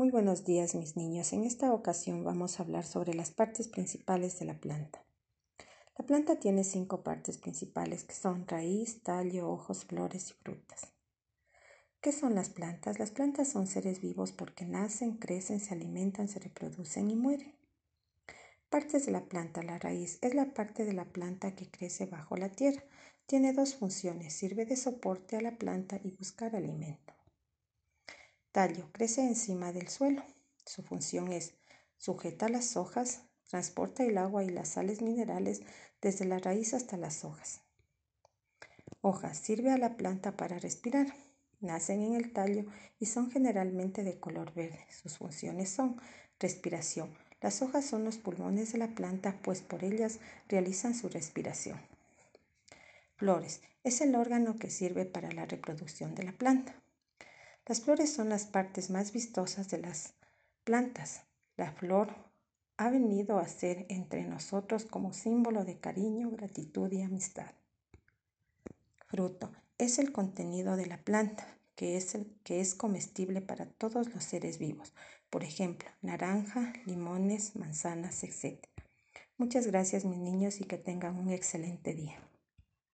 Muy buenos días mis niños. En esta ocasión vamos a hablar sobre las partes principales de la planta. La planta tiene cinco partes principales que son raíz, tallo, ojos, flores y frutas. ¿Qué son las plantas? Las plantas son seres vivos porque nacen, crecen, se alimentan, se reproducen y mueren. Partes de la planta. La raíz es la parte de la planta que crece bajo la tierra. Tiene dos funciones. Sirve de soporte a la planta y buscar alimento tallo crece encima del suelo. Su función es sujeta las hojas, transporta el agua y las sales minerales desde la raíz hasta las hojas. Hojas sirve a la planta para respirar. Nacen en el tallo y son generalmente de color verde. Sus funciones son respiración. Las hojas son los pulmones de la planta, pues por ellas realizan su respiración. Flores es el órgano que sirve para la reproducción de la planta. Las flores son las partes más vistosas de las plantas. La flor ha venido a ser entre nosotros como símbolo de cariño, gratitud y amistad. Fruto es el contenido de la planta, que es, que es comestible para todos los seres vivos, por ejemplo, naranja, limones, manzanas, etc. Muchas gracias mis niños y que tengan un excelente día.